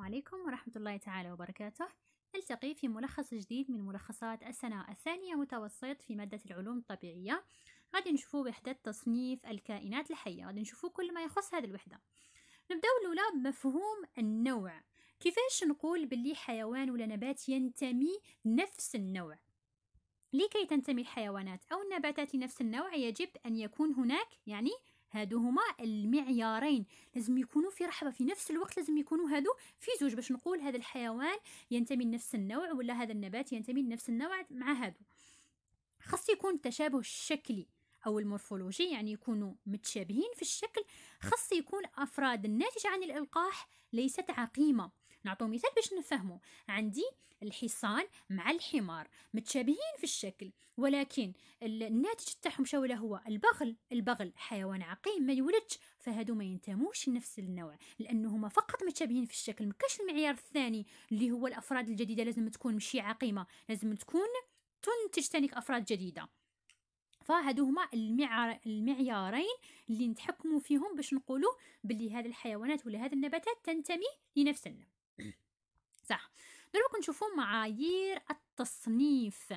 السلام عليكم ورحمة الله تعالى وبركاته نلتقي في ملخص جديد من ملخصات السنة الثانية متوسط في مادة العلوم الطبيعية غادي نشوفوا وحدة تصنيف الكائنات الحية غادي نشوفوا كل ما يخص هذه الوحدة نبداو الأولى بمفهوم النوع كيفاش نقول باللي حيوان ولا نبات ينتمي نفس النوع لكي تنتمي الحيوانات أو النباتات لنفس النوع يجب أن يكون هناك يعني هادو هما المعيارين لازم يكونوا في رحبه في نفس الوقت لازم يكونوا هادو في زوج باش نقول هذا الحيوان ينتمي لنفس النوع ولا هذا النبات ينتمي لنفس النوع مع هادو خاص يكون التشابه الشكلي او المورفولوجي يعني يكونوا متشابهين في الشكل خاص يكون افراد الناتجه عن الالقاح ليست عقيمه نعطو مثال باش نفهمو عندي الحصان مع الحمار متشابهين في الشكل ولكن الناتج تاعهم شاوله هو البغل البغل حيوان عقيم ما يولدش فهادو ما ينتموش لنفس النوع لانهما فقط متشابهين في الشكل ما المعيار الثاني اللي هو الافراد الجديده لازم تكون مشي عقيمه لازم تكون تنتج تانيك افراد جديده فهادو هما المعيارين اللي نتحكموا فيهم باش نقولوا بلي هذه الحيوانات ولا هذه النباتات تنتمي لنفس النوع صح دروك نشوفوا معايير التصنيف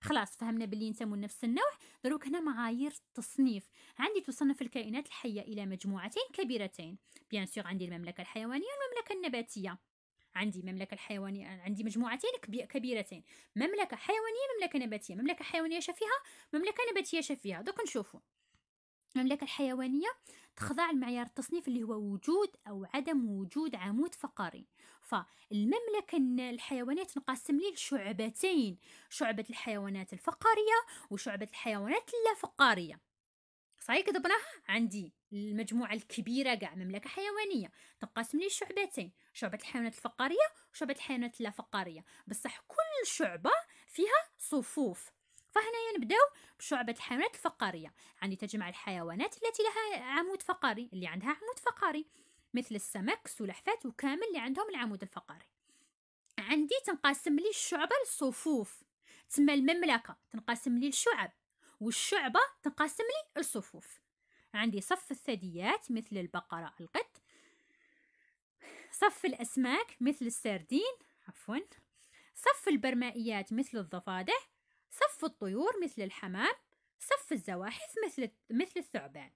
خلاص فهمنا باللي ينتموا لنفس النوع دروك هنا معايير التصنيف عندي تصنف الكائنات الحيه الى مجموعتين كبيرتين بيان سور عندي المملكه الحيوانيه والمملكه النباتيه عندي مملكة الحيوانية عندي مجموعتين كبيرتين مملكة حيوانية مملكة نباتية مملكة حيوانية شفيها مملكة نباتية شفيها دوك نشوفو المملكة الحيوانية تخضع لمعيار التصنيف اللي هو وجود أو عدم وجود عمود فقري فالمملكة الحيوانية تنقسم لي لشعبتين شعبة الحيوانات الفقرية وشعبة الحيوانات اللافقارية صحيح كتبناها عندي المجموعة الكبيرة كاع مملكة حيوانية تنقسم لي شعبتين شعبة الحيوانات الفقرية وشعبة الحيوانات اللافقارية بصح كل شعبة فيها صفوف فهنا نبداو بشعبة الحيوانات الفقارية عندي تجمع الحيوانات التي لها عمود فقري اللي عندها عمود فقري مثل السمك السلحفاة وكامل اللي عندهم العمود الفقري عندي تنقسم لي الشعبة لصفوف تسمى المملكة تنقسم لي الشعب والشعبة تنقسم لي الصفوف عندي صف الثدييات مثل البقرة القط صف الأسماك مثل السردين عفوا صف البرمائيات مثل الضفادع صف الطيور مثل الحمام صف الزواحف مثل مثل الثعبان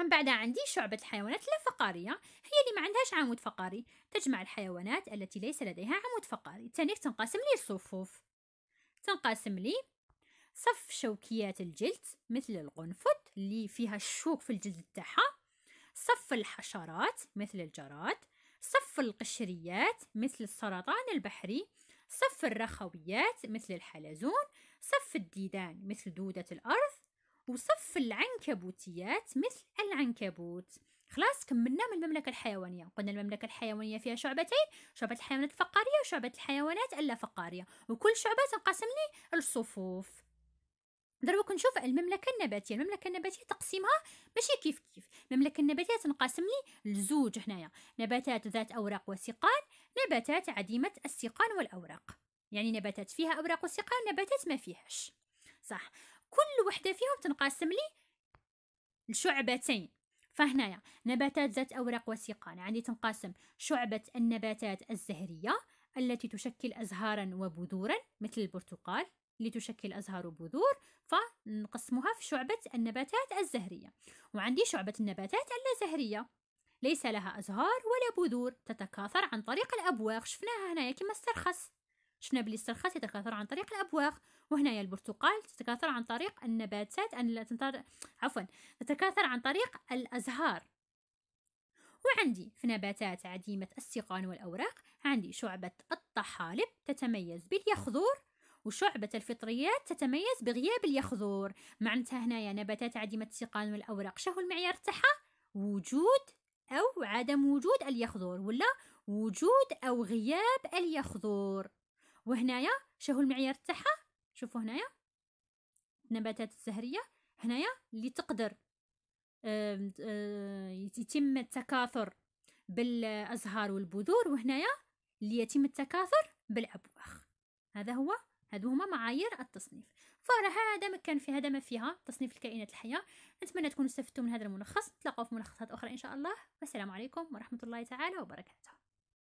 من بعد عندي شعبة الحيوانات الفقارية هي اللي ما عندهاش عمود فقري تجمع الحيوانات التي ليس لديها عمود فقري تانيك تنقسم لي الصفوف تنقسم لي صف شوكيات الجلد مثل القنفذ اللي فيها الشوك في الجلد تاعها صف الحشرات مثل الجراد صف القشريات مثل السرطان البحري صف الرخويات مثل الحلزون صف الديدان مثل دودة الأرض وصف العنكبوتيات مثل العنكبوت خلاص كملنا من المملكة الحيوانية قلنا المملكة الحيوانية فيها شعبتين شعبة الحيوانات الفقارية وشعبة الحيوانات اللا فقارية وكل شعبة تنقسم لي لصفوف دروك نشوف المملكة النباتية المملكة النباتية تقسيمها ماشي كيف كيف المملكة النباتية تنقسم لي لزوج هنايا نباتات ذات أوراق وسيقان نباتات عديمة السيقان والأوراق يعني نباتات فيها أوراق وسقها ونباتات ما فيهاش صح كل وحدة فيهم تنقسم لي لشعبتين فهنايا نباتات ذات أوراق وسيقان عندي تنقسم شعبة النباتات الزهرية التي تشكل أزهارا وبذورا مثل البرتقال اللي تشكل أزهار وبذور فنقسمها في شعبة النباتات الزهرية وعندي شعبة النباتات اللازهرية ليس لها أزهار ولا بذور تتكاثر عن طريق الأبواق شفناها هنايا كما استرخص شفنا بلي السرخات يتكاثر عن طريق الابواق وهنايا البرتقال تتكاثر عن طريق النباتات أن عفوا تتكاثر عن طريق الأزهار وعندي في نباتات عديمة السيقان والأوراق عندي شعبة الطحالب تتميز باليخضور وشعبة الفطريات تتميز بغياب اليخضور معناتها هنايا نباتات عديمة السيقان والأوراق شهو المعيار تاعها وجود أو عدم وجود اليخضور ولا وجود أو غياب اليخضور وهنايا شهو المعيار تاعها شوفوا هنايا النباتات الزهريه هنايا اللي تقدر آه، يتم التكاثر بالازهار والبذور وهنايا اللي يتم التكاثر بالابواخ هذا هو هادو هما معايير التصنيف فراه هذا ما كان في هذا ما فيها تصنيف الكائنات الحيه نتمنى تكونوا استفدتوا من هذا الملخص نتلاقاو في ملخصات اخرى ان شاء الله والسلام عليكم ورحمه الله تعالى وبركاته